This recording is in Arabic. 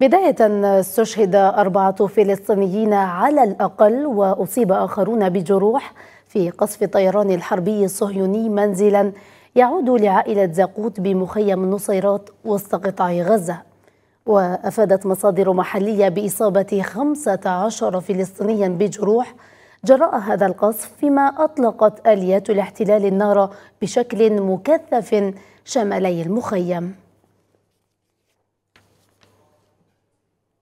بداية استشهد أربعة فلسطينيين على الأقل وأصيب آخرون بجروح في قصف الطيران الحربي الصهيوني منزلا يعود لعائلة زاقوت بمخيم نصيرات وسط قطاع غزة وأفادت مصادر محلية بإصابة 15 فلسطينيا بجروح جراء هذا القصف فيما أطلقت آليات الاحتلال النار بشكل مكثف شمالي المخيم